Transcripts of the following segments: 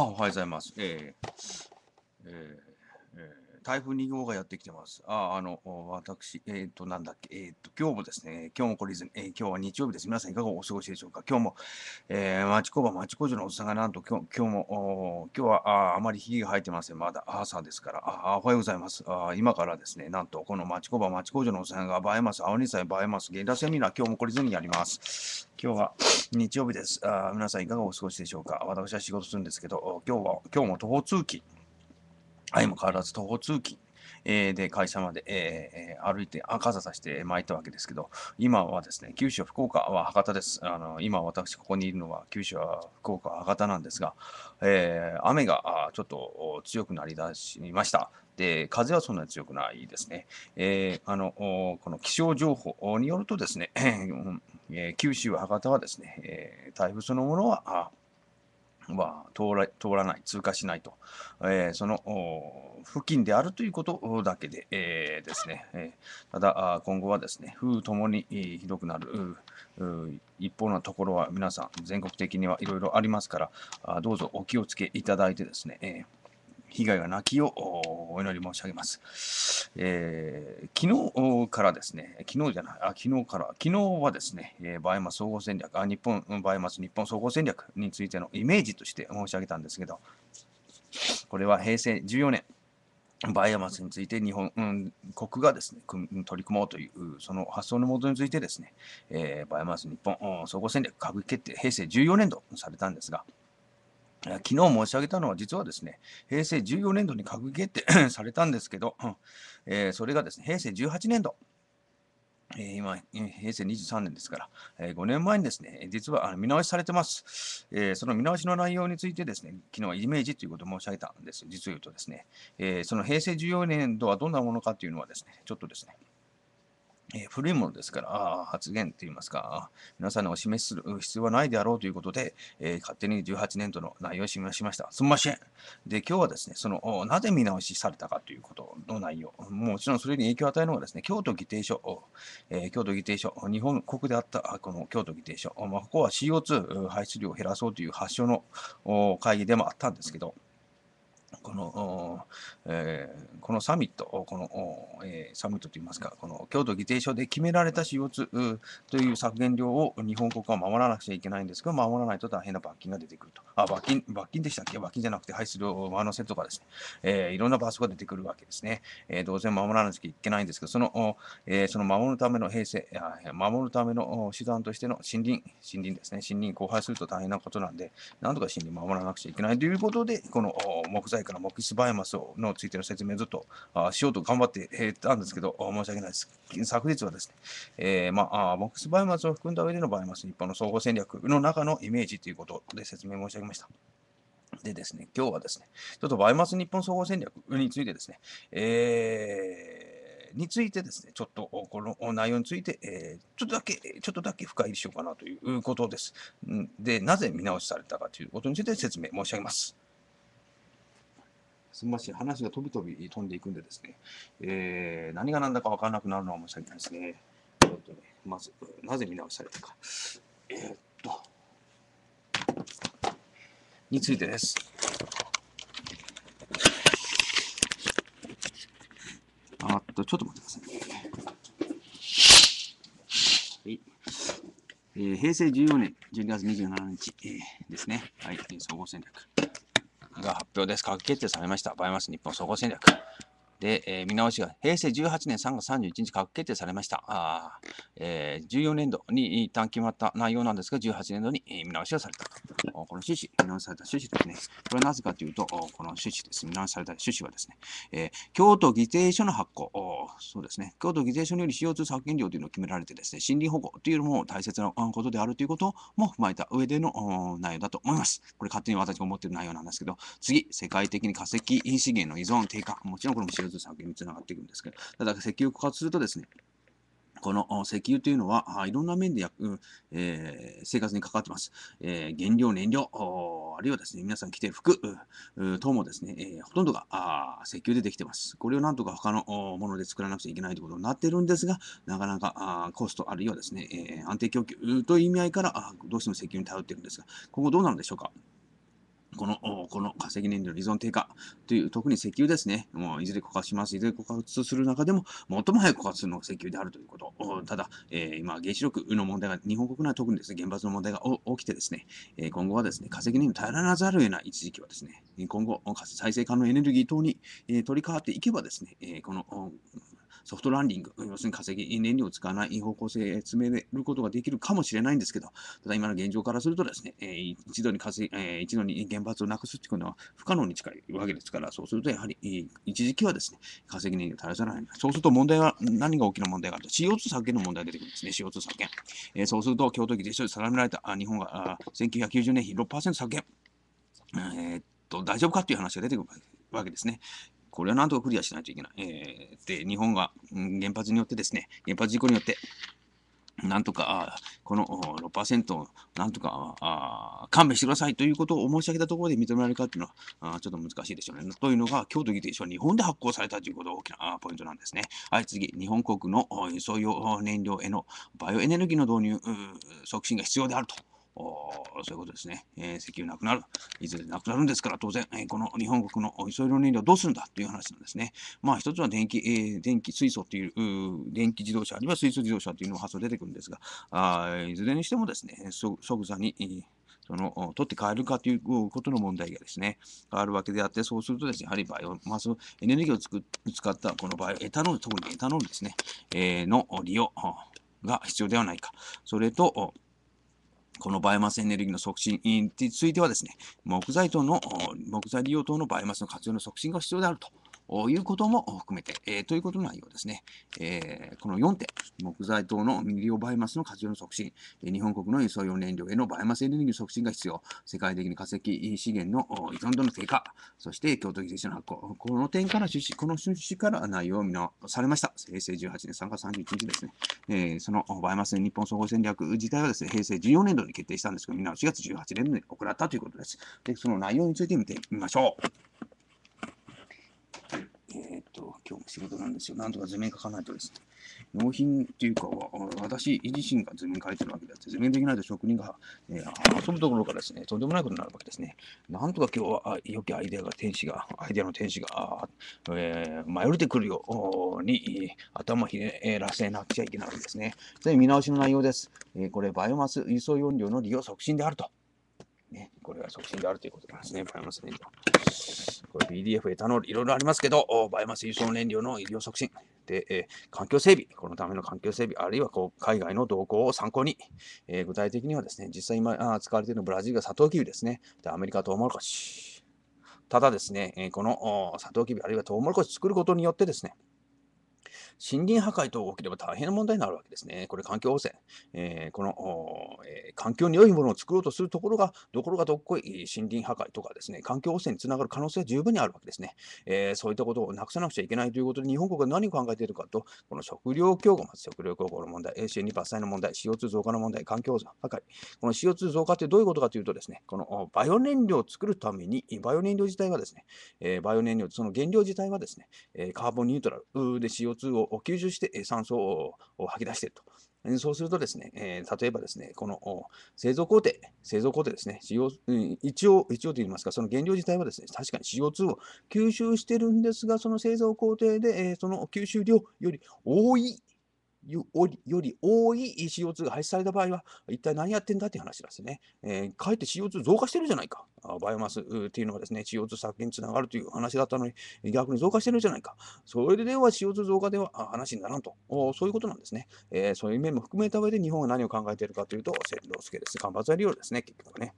あ、おはようございます。えー、えー台風2号がやってきてます。あ、あの、私、えっ、ー、と、なんだっけ、えっ、ー、と、今日もですね、今日も懲りずに、えー、今日は日曜日です。皆さんいかがお過ごしでしょうか。今日も、えー、町工場、町工場のおっさんがなんと、今日今日も、今日はああまり火が入ってません。まだ朝ですから。あおはようございます。あ今からですね、なんと、この町工場、町工場のおっさんが映えます。青二歳映えます。ゲイラセミナー、今日も懲りずにやります。今日は日曜日です。あ皆さんいかがお過ごしでしょうか。私は仕事するんですけど、今日は、今日も徒歩通勤。相も変わらず徒歩通勤。えで会社まで、えー、歩いてあ、傘さして参ったわけですけど、今はですね、九州、福岡は博多です。あの今、私、ここにいるのは九州は福岡、博多なんですが、えー、雨がちょっと強くなりだしました。で、風はそんなに強くないですね。えあのこの気象情報によるとですね、え九州、博多はですね、え台風そのものは、は通ら通らない、通過しないと、えー、その付近であるということだけで、えー、ですね、えー、ただ今後はですね、風ともに、ひどくなる一方のところは皆さん、全国的にはいろいろありますから、あどうぞお気をつけいただいてですね、えー、被害がなきをお祈り申し上げます。えー、昨日からですね、昨日じゃない、あ昨日から、昨日はですね、えー、バイマス総合戦略あ、日本、バイマス日本総合戦略についてのイメージとして申し上げたんですけど、これは平成14年、バイオマスについて日本、うん、国がですね、取り組もうという、その発想のもとについてですね、えー、バイオマス日本、うん、総合戦略閣議決定、平成14年度されたんですが、昨日申し上げたのは実はですね、平成14年度に閣議決定 されたんですけど、えー、それがですね、平成18年度、え今、平成23年ですから、え5年前にですね、実は見直しされてます、えその見直しの内容についてですね、昨日はイメージということを申し上げたんです。実を言うとですね、えその平成14年度はどんなものかというのはですね、ちょっとですね、え古いものですから、発言といいますか、皆さんにお示しする必要はないであろうということで、え勝手に18年度の内容を示しました。すんません。で、今日はですね、その、なぜ見直しされたかということの内容、もちろんそれに影響を与えるのはですね、京都議定書、え京都議定書、日本国であったこの京都議定書、まあ、ここは CO2 排出量を減らそうという発祥の会議でもあったんですけど、この、えー、このサミット、この、えー、サミットといいますか、この京都議定書で決められた CO2 という削減量を日本国は守らなくちゃいけないんですが、守らないと大変な罰金が出てくると。あ、罰金、罰金でしたっけ罰金じゃなくて排出量上乗せとかですね、えー、いろんな罰則が出てくるわけですね。えー、当然守らなきゃいけないんですけど、その、えー、その守るための平成、守るための手段としての森林、森林ですね、森林荒廃すると大変なことなんで、なんとか森林守らなくちゃいけないということで、この木材から木質バイマスをのついての説明ずと、あしようと頑張って、えたんですけど、申し訳ないです。昨日はですね、えー、まあ、ボックスバイマスを含んだ上でのバイマス日本の総合戦略の中のイメージということで説明申し上げました。でですね、今日はですね、ちょっとバイマス日本総合戦略についてですね、えー、についてですね、ちょっとこの内容について、えー、ちょっとだけ、ちょっとだけ深入りしようかなということです。で、なぜ見直しされたかということについて説明申し上げます。すみません、話が飛び飛び飛んでいくんでですね、えー、何が何だか分からなくなるのは申し訳ないですね。えっとね、まず、なぜ見直されたか。えー、っと、についてです。あっと、ちょっと待ってください、ね。はい。えー、平成14年12月27日、えー、ですね。はい、総合戦略。が発表です。閣議決定されました。バイオマス日本総合戦略。で、えー、見直しが平成18年3月31日閣議決定されました。あえー、14年度に一旦決まった内容なんですが、18年度に見直しがされた。趣旨、非された趣旨ですね。これはなぜかというと、この趣旨です。見直された趣旨はですね、えー、京都議定書の発行、そうですね、京都議定書により CO2 削減量というのを決められてですね、森林保護というのも大切なことであるということも踏まえた上での内容だと思います。これ勝手に私が思っている内容なんですけど、次、世界的に化石資源の依存低下。もちろんこれも CO2 削減につながっていくんですけど、ただ石油を枯渇するとですね、この石油というのは、いろんな面で、えー、生活に関わってます。えー、原料、燃料、あるいはですね、皆さん着ている服等もですね、えー、ほとんどが石油でできてます。これをなんとか他のもので作らなくちゃいけないということになってるんですが、なかなかコスト、あるいはですね、え安定供給という意味合いから、どうしても石油に頼っているんですが、今後どうなるんでしょうか。この、この化石燃料の依存低下という、特に石油ですね。もういずれ枯渇します。いずれ枯渇する中でも、最も早く枯渇するのが石油であるということ。ただ、えー、今、原子力の問題が、日本国内は特にですね、原発の問題が起きてですね、えー、今後はですね、化石燃料耐えられざるを得ない一時期はですね、今後、再生可能エネルギー等に、えー、取り替わっていけばですね、えー、この、ソフトランディング、要するに化石燃料を使わない方向性詰めることができるかもしれないんですけど、ただ今の現状からするとですね、え一度に化石、え一度に原発をなくすというのは不可能に近いわけですから、そうするとやはり、一時期はですね、化石燃料を垂らさない。そうすると問題は、何が大きな問題とあると、CO2 削減の問題が出てくるんですね、CO2 削減。えそうすると、京都議で一に定められた日本があ1990年比6%削減。えー、と、大丈夫かという話が出てくるわけですね。これはなんとかクリアしないといけない。えー、で、日本が、原発によってですね、原発事故によって、なんとか、この6%をなんとか勘弁してくださいということを申し上げたところで認められるかというのは、ちょっと難しいでしょうね。というのが、京都議定書は日本で発行されたということが大きなポイントなんですね。はい、次、日本国の輸送用燃料へのバイオエネルギーの導入促進が必要であるとそういうことですね、えー、石油なくなる、いずれなくなるんですから、当然、えー、この日本国のお輸いの燃料どうするんだという話なんですね。まあ、一つは電気、えー、電気、水素という、電気自動車、あるいは水素自動車というのも発想出てくるんですが、あいずれにしてもですね、即座に、えーその取って変えるかということの問題がですね、変わるわけであって、そうするとですね、やはりバイオマス、エネルギーをつく使ったこのバイオエタノール、特にエタノールですね、えー、の利用が必要ではないか。それと、このバイオマスエネルギーの促進についてはですね、木材等の、木材利用等のバイオマスの活用の促進が必要であるということも含めて、えー、ということの内容ですね。えー、この4点、木材等の未利用バイマスの活用の促進、日本国の輸送用燃料へのバイマスエネルギーの促進が必要、世界的に化石資源の依存度の低下、そして京都議事書の発行、この点から趣旨、この趣旨から内容を見直されました。平成18年3月31日ですね。えー、そのバイマス日本総合戦略自体はですね、平成14年度に決定したんですけど、見直しが月18年度に行ったということです。で、その内容について見てみましょう。と、今日も仕事なんですよ。なんとか図面書かないとですね。納品っていうか、私自身が図面書いてるわけであって、図面できないと職人が、えー、遊ぶところからですね、とんでもないことになるわけですね。なんとか今日は、良きアイデアが、天使が、アイデアの天使が、えー、迷い降りてくるように、頭ひねらせなくちゃいけないわけですね。で、見直しの内容です。えー、これ、バイオマス輸送容量の利用促進であると。ね、これが促進であるということなんですね、バイオマス燃料。これ BDF、エタノール、いろいろありますけど、バイオマス輸送燃料の医療促進で、えー、環境整備、このための環境整備、あるいはこう海外の動向を参考に、えー、具体的にはですね、実際今使われているのはブラジルがサトウキビですね、でアメリカはトウモロコシ。ただですね、このサトウキビあるいはトウモロコシ作ることによってですね、森林破壊等が起きれば大変な問題になるわけですね。これ環境汚染。えー、この、えー、環境に良いものを作ろうとするところが、どころがどっこい森林破壊とかですね、環境汚染につながる可能性は十分にあるわけですね。えー、そういったことをなくさなくちゃいけないということで、日本国が何を考えているかと、この食料競合、まず食料競合の問題、永遠に伐採の問題、CO2 増加の問題、環境破壊。この CO2 増加ってどういうことかというとですね、このバイオ燃料を作るために、バイオ燃料自体はですね、えバイオ燃料、その原料自体はですね、カーボンニュートラルで CO2 をを吸収して酸素を吐き出していると。そうするとですね、え例えばですね、この製造工程、製造工程ですね、CO 一応、一応といいますか、その原料自体はですね、確かに CO2 を吸収してるんですが、その製造工程で、えその吸収量より多いより多い CO2 が排出された場合は、一体何やってんだっていう話ですね。えー、かえって CO2 増加してるじゃないか。バイオマスっていうのがですね、CO2 削減につながるという話だったのに、逆に増加してるじゃないか。それでは CO2 増加では話にならんと。そういうことなんですね、えー、そういう面も含めた上で日本が何を考えているかというと、千之助です。干ばつやですね、結局ね。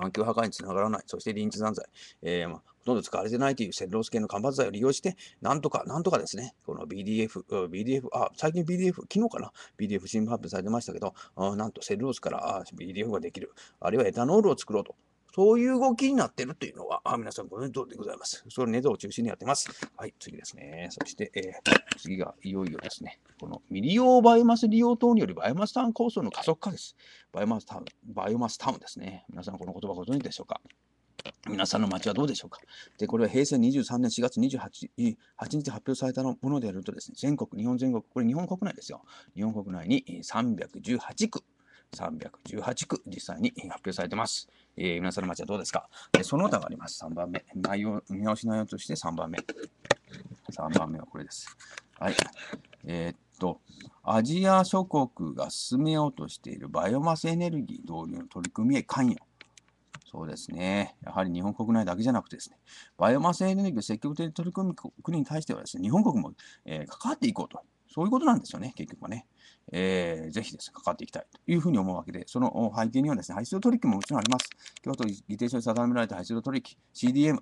環境破壊につながらない、そして臨時残罪、えー、まあ、ほとんど使われてないというセルロース系の間伐材を利用して、なんとか、なんとかですね、この BDF、BDF、あ、最近 BDF、昨日かな、BDF 新発表されてましたけど、あなんとセルロースから BDF ができる、あるいはエタノールを作ろうとそういう動きになってるというのは、あ皆さんご存知でございます。それ、ネタを中心にやってます。はい、次ですね。そして、えー、次がいよいよですね、この未利用バイオマス利用等によりバイオマスタウン構想の加速化です。バイオマスタウン、バイオマスタウンですね。皆さん、この言葉ご存知でしょうか皆さんの街はどうでしょうかで、これは平成23年4月28日発表されたものであるとですね、全国、日本全国、これ日本国内ですよ。日本国内に318区318区、実際に発表されてます。えー、皆さんの町はどうですかでその他があります。3番目。内容、見直し内容として3番目。3番目はこれです。はい。えー、っと、アジア諸国が進めようとしているバイオマスエネルギー導入の取り組みへ関与。そうですね。やはり日本国内だけじゃなくてですね、バイオマスエネルギーを積極的に取り組む国に対してはですね、日本国も、えー、関わっていこうとそういうことなんですよね、結局はね。えー、ぜひですね、かかっていきたいというふうに思うわけで、その背景にはですね、排出度取引ももちろんあります。京都議定書に定められた排出度取引、CDM、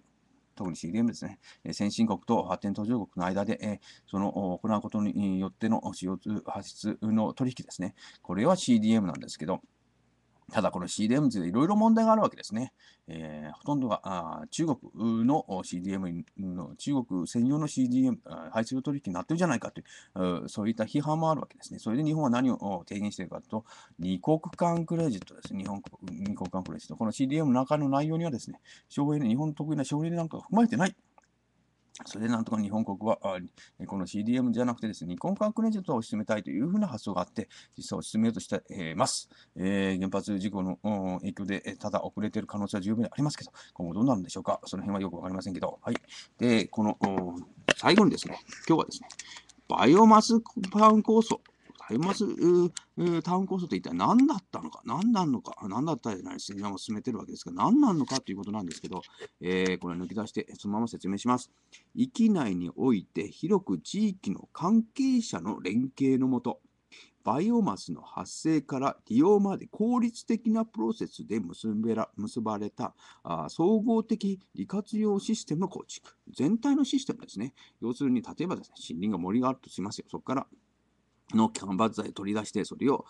特に CDM ですね、先進国と発展途上国の間で、えその行うことによっての CO2 排出の取引ですね、これは CDM なんですけど、ただこの CDM についていろいろ問題があるわけですね。えー、ほとんどがあ中国の CDM の、中国専用の CDM、排出量取引になってるじゃないかというそういった批判もあるわけですね。それで日本は何を提言しているかと、二国間クレジットです。日本二国間クレジット。この CDM の中の内容にはですね、省エネ、日本得意な省エネなんかが含まれてない。それでなんとか日本国は、この CDM じゃなくてですね、日本化クレジットを進めたいというふうな発想があって、実際を進めようとしてます。えー、原発事故の影響で、ただ遅れている可能性は十分にありますけど、今後どうなるんでしょうか。その辺はよくわかりませんけど。はい。で、この、最後にですね、今日はですね、バイオマスパン構想タイムマス、タウン構想って一体何だったのか、何なのか、何だったじゃない、進展を進めてるわけですが、何なのかということなんですけど、えー、これ抜き出して、そのまま説明します。域内において広く地域の関係者の連携のもと、バイオマスの発生から利用まで効率的なプロセスで結べら結ばれたあ総合的利活用システム構築。全体のシステムですね。要するに、例えばですね、森林が森があるとしますよ。そこからの間伐材取り出してそれを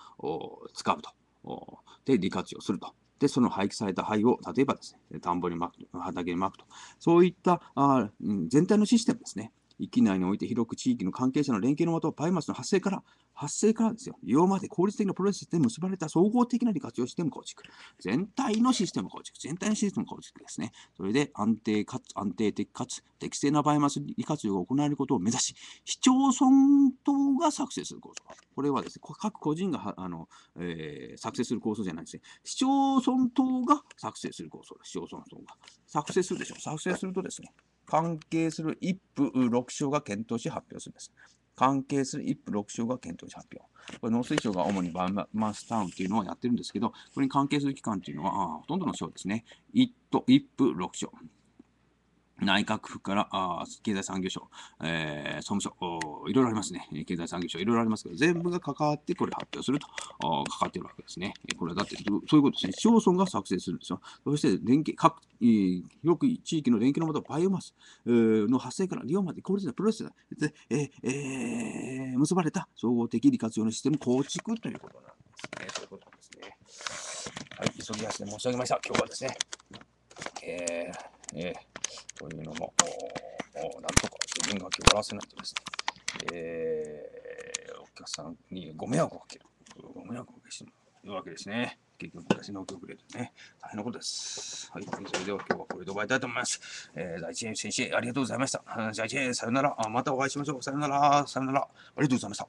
使うと。で、利活用すると。で、その廃棄された灰を、例えばですね、田んぼにまく、畑にまくと。そういったあ全体のシステムですね。域内において広く地域の関係者の連携のもと、バイマスの発生から、発生からですよ、利用まで効率的なプロセスで結ばれた総合的な利活用システム構築。全体のシステム構築。全体のシステム構築ですね。それで安定かつ、安定的かつ適正なバイマス利活用が行われることを目指し、市町村等が作成する構想。これはですね、各個人があの、えー、作成する構想じゃないですね。市町村等が作成する構想です。市町村等が。作成するでしょう。作成するとですね、関係する一府六省が検討し発表するんです。関係する一府六省が検討し発表。これ農水省が主にバーマスタウンというのをやってるんですけど、これに関係する機関というのは、あほとんどの省ですね。一都一府六省。内閣府からあ経済産業省、えー、総務省、いろいろありますね。経済産業省、いろいろありますけど、全部が関わってこれ発表すると、関わっているわけですね。これはだって、そういうことですね。市町村が作成するんですよ。そして連携各、えー、よく地域の連携のもと、バイオマス、えー、の発生から利用まで効率なプロセスで、えーえー、結ばれた総合的利活用のシステム構築ということなんですね。そういうことなんですね。はい、急ぎ足で申し上げました。今日はですね、えーえーというのも、なんとかが気を終わらせないとですね、えー、お客さんにご迷惑をかける、ご迷惑をかけてしいうわけですね。結局、私の遅れでね。大変なことです。はい。それでは今日はこれで終わりたいと思います。えー、大地先生、ありがとうございました。大地さよなら。またお会いしましょう。さよなら。さよなら。ありがとうございました。